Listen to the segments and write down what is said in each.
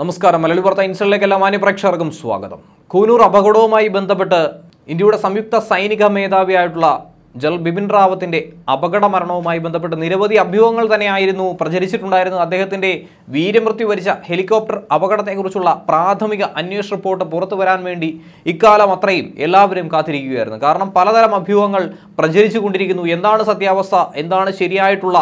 നമസ്കാരം മലയാളി വാർത്ത ഇൻസലിലേക്ക് എല്ലാ മാന്യപ്രേക്ഷകർക്കും സ്വാഗതം കൂനൂർ അപകടവുമായി ബന്ധപ്പെട്ട് ഇന്ത്യയുടെ സംയുക്ത സൈനിക മേധാവിയായിട്ടുള്ള ജനറൽ ബിപിൻ റാവത്തിൻ്റെ അപകട മരണവുമായി ബന്ധപ്പെട്ട് നിരവധി അഭ്യൂഹങ്ങൾ തന്നെയായിരുന്നു പ്രചരിച്ചിട്ടുണ്ടായിരുന്നത് അദ്ദേഹത്തിൻ്റെ വീരമൃത്യു വരിച്ച ഹെലികോപ്റ്റർ അപകടത്തെക്കുറിച്ചുള്ള പ്രാഥമിക അന്വേഷണ റിപ്പോർട്ട് പുറത്തു വരാൻ വേണ്ടി ഇക്കാലം അത്രയും എല്ലാവരും കാത്തിരിക്കുകയായിരുന്നു കാരണം പലതരം അഭ്യൂഹങ്ങൾ പ്രചരിച്ചു കൊണ്ടിരിക്കുന്നു എന്താണ് സത്യാവസ്ഥ എന്താണ് ശരിയായിട്ടുള്ള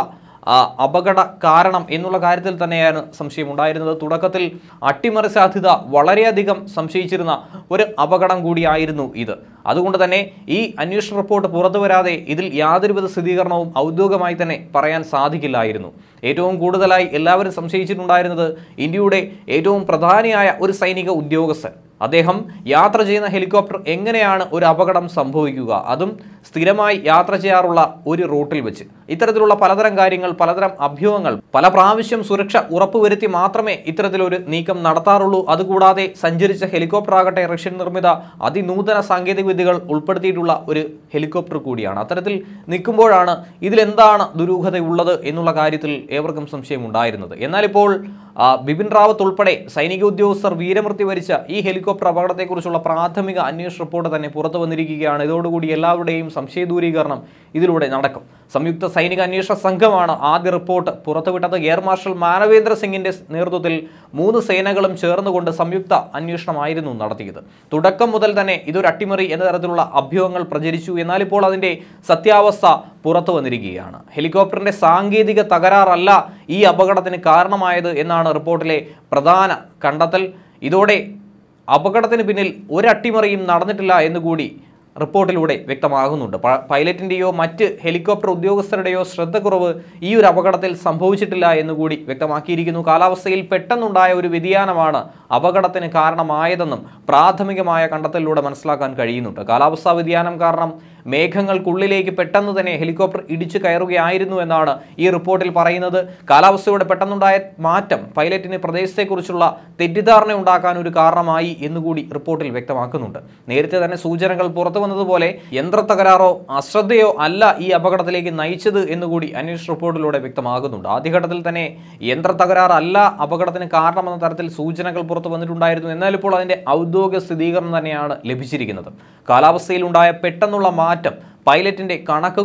അപകട കാരണം എന്നുള്ള കാര്യത്തിൽ തന്നെയാണ് സംശയം ഉണ്ടായിരുന്നത് തുടക്കത്തിൽ അട്ടിമറി സാധ്യത വളരെയധികം സംശയിച്ചിരുന്ന ഒരു അപകടം കൂടിയായിരുന്നു ഇത് അതുകൊണ്ട് തന്നെ ഈ അന്വേഷണ റിപ്പോർട്ട് പുറത്തു വരാതെ ഇതിൽ യാതൊരുവിധ സ്ഥിരീകരണവും ഔദ്യോഗികമായി തന്നെ പറയാൻ സാധിക്കില്ലായിരുന്നു ഏറ്റവും കൂടുതലായി എല്ലാവരും സംശയിച്ചിട്ടുണ്ടായിരുന്നത് ഇന്ത്യയുടെ ഏറ്റവും പ്രധാനിയായ ഒരു സൈനിക ഉദ്യോഗസ്ഥൻ അദ്ദേഹം യാത്ര ചെയ്യുന്ന ഹെലികോപ്റ്റർ എങ്ങനെയാണ് ഒരു അപകടം സംഭവിക്കുക അതും സ്ഥിരമായി യാത്ര ചെയ്യാറുള്ള ഒരു റൂട്ടിൽ വെച്ച് ഇത്തരത്തിലുള്ള പലതരം കാര്യങ്ങൾ പലതരം അഭ്യൂഹങ്ങൾ പല പ്രാവശ്യം സുരക്ഷ ഉറപ്പുവരുത്തി മാത്രമേ ഇത്തരത്തിലൊരു നീക്കം നടത്താറുള്ളൂ അതുകൂടാതെ സഞ്ചരിച്ച ഹെലികോപ്റ്റർ ആകട്ടെ റഷ്യൻ നിർമ്മിത അതിനൂതന സാങ്കേതിക വിദ്യകൾ ഉൾപ്പെടുത്തിയിട്ടുള്ള ഒരു ഹെലികോപ്റ്റർ കൂടിയാണ് അത്തരത്തിൽ നിൽക്കുമ്പോഴാണ് ഇതിലെന്താണ് ദുരൂഹതയുള്ളത് എന്നുള്ള കാര്യത്തിൽ ഏവർക്കും സംശയമുണ്ടായിരുന്നത് എന്നാലിപ്പോൾ ബിപിൻ റാവത്ത് ഉൾപ്പെടെ സൈനിക ഉദ്യോഗസ്ഥർ വീരമൃത്യു വരിച്ച ഈ ഹെലികോപ്റ്റർ അപകടത്തെക്കുറിച്ചുള്ള പ്രാഥമിക അന്വേഷണ റിപ്പോർട്ട് തന്നെ പുറത്തു വന്നിരിക്കുകയാണ് ഇതോടുകൂടി എല്ലാവരുടെയും ദൂരീകരണം ഇതിലൂടെ നടക്കും സംയുക്ത സൈനിക അന്വേഷണ സംഘമാണ് ആദ്യ റിപ്പോർട്ട് പുറത്തുവിട്ടത് എയർ മാർഷൽ മാനവേന്ദ്ര സിംഗിന്റെ നേതൃത്വത്തിൽ മൂന്ന് സേനകളും ചേർന്നുകൊണ്ട് സംയുക്ത അന്വേഷണമായിരുന്നു നടത്തിയത് തുടക്കം മുതൽ തന്നെ ഇതൊരു അട്ടിമറി എന്ന തരത്തിലുള്ള അഭ്യൂഹങ്ങൾ പ്രചരിച്ചു എന്നാൽ ഇപ്പോൾ അതിൻ്റെ സത്യാവസ്ഥ പുറത്തു വന്നിരിക്കുകയാണ് ഹെലികോപ്റ്ററിൻ്റെ സാങ്കേതിക തകരാറല്ല ഈ അപകടത്തിന് കാരണമായത് എന്നാണ് റിപ്പോർട്ടിലെ പ്രധാന കണ്ടെത്തൽ ഇതോടെ അപകടത്തിന് പിന്നിൽ ഒരട്ടിമറിയും നടന്നിട്ടില്ല എന്നുകൂടി റിപ്പോർട്ടിലൂടെ വ്യക്തമാകുന്നുണ്ട് പൈലറ്റിൻ്റെയോ മറ്റ് ഹെലികോപ്റ്റർ ഉദ്യോഗസ്ഥരുടെയോ ശ്രദ്ധക്കുറവ് ഈ ഒരു അപകടത്തിൽ സംഭവിച്ചിട്ടില്ല എന്നുകൂടി വ്യക്തമാക്കിയിരിക്കുന്നു കാലാവസ്ഥയിൽ പെട്ടെന്നുണ്ടായ ഒരു വ്യതിയാനമാണ് അപകടത്തിന് കാരണമായതെന്നും പ്രാഥമികമായ കണ്ടെത്തലിലൂടെ മനസ്സിലാക്കാൻ കഴിയുന്നുണ്ട് കാലാവസ്ഥാ വ്യതിയാനം കാരണം മേഘങ്ങൾക്കുള്ളിലേക്ക് പെട്ടെന്ന് തന്നെ ഹെലികോപ്റ്റർ ഇടിച്ചു കയറുകയായിരുന്നു എന്നാണ് ഈ റിപ്പോർട്ടിൽ പറയുന്നത് കാലാവസ്ഥയോടെ പെട്ടെന്നുണ്ടായ മാറ്റം പൈലറ്റിന് പ്രദേശത്തെക്കുറിച്ചുള്ള തെറ്റിദ്ധാരണ ഉണ്ടാക്കാൻ ഒരു കാരണമായി എന്നുകൂടി റിപ്പോർട്ടിൽ വ്യക്തമാക്കുന്നുണ്ട് നേരത്തെ തന്നെ സൂചനകൾ പുറത്തു വന്നതുപോലെ തകരാറോ അശ്രദ്ധയോ അല്ല ഈ അപകടത്തിലേക്ക് നയിച്ചത് എന്നുകൂടി അന്വേഷണ റിപ്പോർട്ടിലൂടെ വ്യക്തമാകുന്നുണ്ട് ആദ്യഘട്ടത്തിൽ തന്നെ യന്ത്ര തകരാറല്ല അപകടത്തിന് കാരണമെന്ന തരത്തിൽ സൂചനകൾ പുറത്തു വന്നിട്ടുണ്ടായിരുന്നു എന്നാൽ ഇപ്പോൾ അതിൻ്റെ ഔദ്യോഗിക സ്ഥിരീകരണം തന്നെയാണ് ലഭിച്ചിരിക്കുന്നത് കാലാവസ്ഥയിലുണ്ടായ പെട്ടെന്നുള്ള മാറ്റം പൈലറ്റിൻ്റെ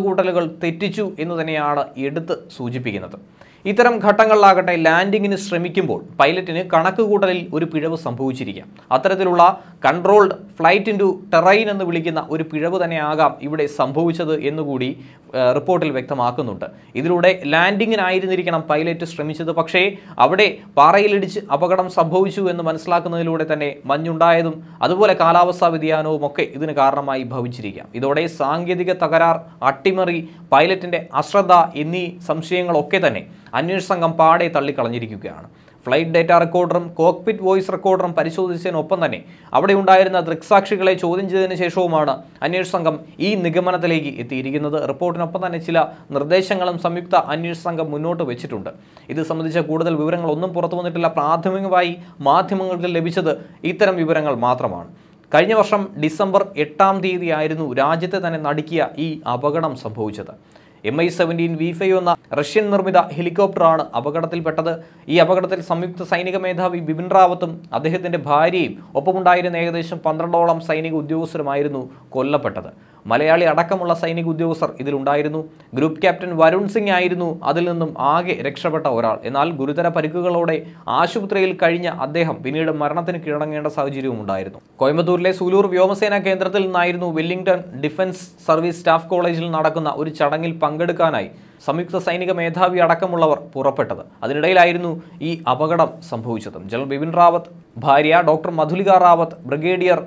കൂട്ടലുകൾ തെറ്റിച്ചു എന്ന് തന്നെയാണ് എടുത്ത് സൂചിപ്പിക്കുന്നത് ഇത്തരം ഘട്ടങ്ങളിലാകട്ടെ ലാൻഡിങ്ങിന് ശ്രമിക്കുമ്പോൾ പൈലറ്റിന് കണക്കുകൂട്ടലിൽ ഒരു പിഴവ് സംഭവിച്ചിരിക്കാം അത്തരത്തിലുള്ള കൺട്രോൾഡ് ഫ്ലൈറ്റ് ഇൻറ്റു ടെറൈൻ എന്ന് വിളിക്കുന്ന ഒരു പിഴവ് തന്നെയാകാം ഇവിടെ സംഭവിച്ചത് എന്നുകൂടി റിപ്പോർട്ടിൽ വ്യക്തമാക്കുന്നുണ്ട് ഇതിലൂടെ ലാൻഡിങ്ങിനായിരുന്നിരിക്കണം പൈലറ്റ് ശ്രമിച്ചത് പക്ഷേ അവിടെ പാറയിലിടിച്ച് അപകടം സംഭവിച്ചു എന്ന് മനസ്സിലാക്കുന്നതിലൂടെ തന്നെ മഞ്ഞുണ്ടായതും അതുപോലെ കാലാവസ്ഥാ വ്യതിയാനവും ഒക്കെ ഇതിന് കാരണമായി ഭവിച്ചിരിക്കാം ഇതോടെ സാങ്കേതിക തകരാർ അട്ടിമറി പൈലറ്റിൻ്റെ അശ്രദ്ധ എന്നീ സംശയങ്ങളൊക്കെ തന്നെ അന്വേഷണ സംഘം പാടെ തള്ളിക്കളഞ്ഞിരിക്കുകയാണ് ഫ്ലൈറ്റ് ഡേറ്റ റെക്കോർഡറും കോക്പിറ്റ് വോയിസ് റെക്കോർഡറും പരിശോധിച്ചതിനൊപ്പം തന്നെ അവിടെ ഉണ്ടായിരുന്ന ദൃക്സാക്ഷികളെ ചോദ്യം ചെയ്തതിനു ശേഷവുമാണ് അന്വേഷണ സംഘം ഈ നിഗമനത്തിലേക്ക് എത്തിയിരിക്കുന്നത് റിപ്പോർട്ടിനൊപ്പം തന്നെ ചില നിർദ്ദേശങ്ങളും സംയുക്ത അന്വേഷണ സംഘം മുന്നോട്ട് വെച്ചിട്ടുണ്ട് ഇത് സംബന്ധിച്ച കൂടുതൽ വിവരങ്ങളൊന്നും പുറത്തു വന്നിട്ടില്ല പ്രാഥമികമായി മാധ്യമങ്ങൾക്ക് ലഭിച്ചത് ഇത്തരം വിവരങ്ങൾ മാത്രമാണ് കഴിഞ്ഞ വർഷം ഡിസംബർ എട്ടാം തീയതിയായിരുന്നു രാജ്യത്തെ തന്നെ നടുക്കിയ ഈ അപകടം സംഭവിച്ചത് M I seventeen V five എന്ന റഷ്യൻ നിർമ്മിത ഹെലികോപ്റ്ററാണ് അപകടത്തിൽപ്പെട്ടത് ഈ അപകടത്തിൽ സംയുക്ത സൈനിക മേധാവി ബിപിൻ റാവത്തും അദ്ദേഹത്തിൻ്റെ ഭാര്യയും ഒപ്പമുണ്ടായിരുന്ന ഏകദേശം പന്ത്രണ്ടോളം സൈനിക ഉദ്യോഗസ്ഥരുമായിരുന്നു കൊല്ലപ്പെട്ടത് മലയാളി അടക്കമുള്ള സൈനിക ഉദ്യോഗസ്ഥർ ഇതിലുണ്ടായിരുന്നു ഗ്രൂപ്പ് ക്യാപ്റ്റൻ വരുൺ സിംഗ് ആയിരുന്നു അതിൽ നിന്നും ആകെ രക്ഷപ്പെട്ട ഒരാൾ എന്നാൽ ഗുരുതര പരിക്കുകളോടെ ആശുപത്രിയിൽ കഴിഞ്ഞ അദ്ദേഹം പിന്നീട് മരണത്തിന് കീഴടങ്ങേണ്ട സാഹചര്യവും ഉണ്ടായിരുന്നു കോയമ്പത്തൂരിലെ സൂലൂർ വ്യോമസേനാ കേന്ദ്രത്തിൽ നിന്നായിരുന്നു വെല്ലിംഗ്ടൺ ഡിഫൻസ് സർവീസ് സ്റ്റാഫ് കോളേജിൽ നടക്കുന്ന ഒരു ചടങ്ങിൽ പങ്കെടുത്തത് പങ്കെടുക്കാനായി സംയുക്ത സൈനിക മേധാവി അടക്കമുള്ളവർ പുറപ്പെട്ടത് അതിനിടയിലായിരുന്നു ഈ അപകടം സംഭവിച്ചത് ജനറൽ ബിപിൻ റാവത്ത് ഭാര്യ doctor Madhulika Rawat brigadier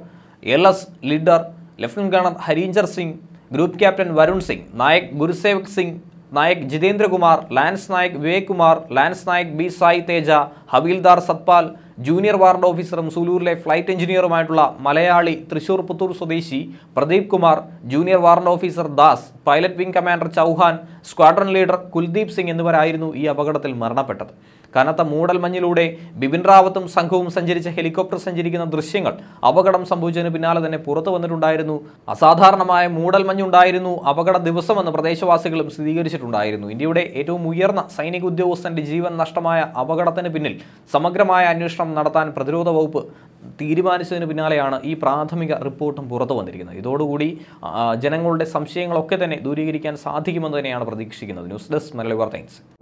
L S Lidder lieutenant colonel Harjinder Singh group captain Varun Singh Naik Gursewak Singh Naik Jitendrakumar lance Naik Vivek Kumar lance Naik B Sai Teja Havildar Satpal junior warrant ഓഫീസറും സൂലൂരിലെ ഫ്ലൈറ്റ് എഞ്ചിനീയറുമായിട്ടുള്ള മലയാളി തൃശൂർ പുത്തൂർ സ്വദേശി Pradeep Kumar junior warrant officer Das pilot wing commander Chauhan squadron leader Kuldeep Singh എന്നിവരായിരുന്നു ഈ അപകടത്തിൽ മരണപ്പെട്ടത് കനത്ത മൂടൽമഞ്ഞിലൂടെ ബിപിൻ റാവത്തും സംഘവും സഞ്ചരിച്ച ഹെലികോപ്റ്റർ സഞ്ചരിക്കുന്ന ദൃശ്യങ്ങൾ അപകടം സംഭവിച്ചതിന് പിന്നാലെ തന്നെ പുറത്തു വന്നിട്ടുണ്ടായിരുന്നു അസാധാരണമായ മഞ്ഞുണ്ടായിരുന്നു അപകട ദിവസമെന്ന് പ്രദേശവാസികളും സ്ഥിരീകരിച്ചിട്ടുണ്ടായിരുന്നു ഇന്ത്യയുടെ ഏറ്റവും ഉയർന്ന സൈനിക ഉദ്യോഗസ്ഥന്റെ ജീവൻ നഷ്ടമായ അപകടത്തിന് പിന്നിൽ സമഗ്രമായ അന്വേഷണം അന്വേഷണം നടത്താൻ പ്രതിരോധ വകുപ്പ് തീരുമാനിച്ചതിന് പിന്നാലെയാണ് ഈ പ്രാഥമിക റിപ്പോർട്ടും പുറത്തു വന്നിരിക്കുന്നത് ഇതോടുകൂടി ജനങ്ങളുടെ സംശയങ്ങളൊക്കെ തന്നെ ദൂരീകരിക്കാൻ സാധിക്കുമെന്ന് തന്നെയാണ് പ്രതീക്ഷിക്കുന്നത് ന്യൂസ് ഡെസ്ക് മലയാളി